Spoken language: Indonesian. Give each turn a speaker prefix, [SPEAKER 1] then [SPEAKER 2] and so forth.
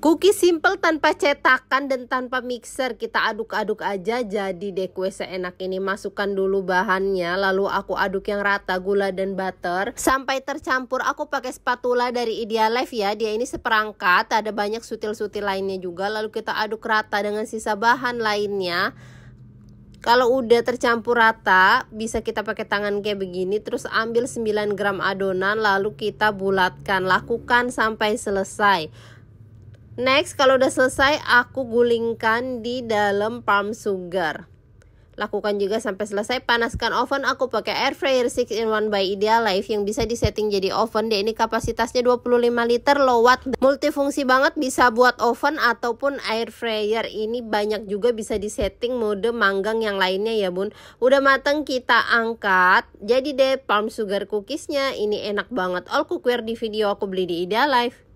[SPEAKER 1] Cookie simple tanpa cetakan dan tanpa mixer kita aduk-aduk aja jadi deh kue seenak ini masukkan dulu bahannya lalu aku aduk yang rata gula dan butter sampai tercampur aku pakai spatula dari Ideal Life ya dia ini seperangkat ada banyak sutil-sutil lainnya juga lalu kita aduk rata dengan sisa bahan lainnya kalau udah tercampur rata bisa kita pakai tangan kayak begini terus ambil 9 gram adonan lalu kita bulatkan lakukan sampai selesai Next, kalau udah selesai aku gulingkan di dalam palm sugar. Lakukan juga sampai selesai. Panaskan oven aku pakai air fryer 6 in 1 by Ideal Life yang bisa disetting jadi oven. Dia ini kapasitasnya 25 liter low watt. Multifungsi banget bisa buat oven ataupun air fryer. Ini banyak juga bisa disetting mode manggang yang lainnya ya bun. Udah mateng kita angkat. Jadi deh palm sugar cookiesnya ini enak banget. All cookware di video aku beli di Ideal Life.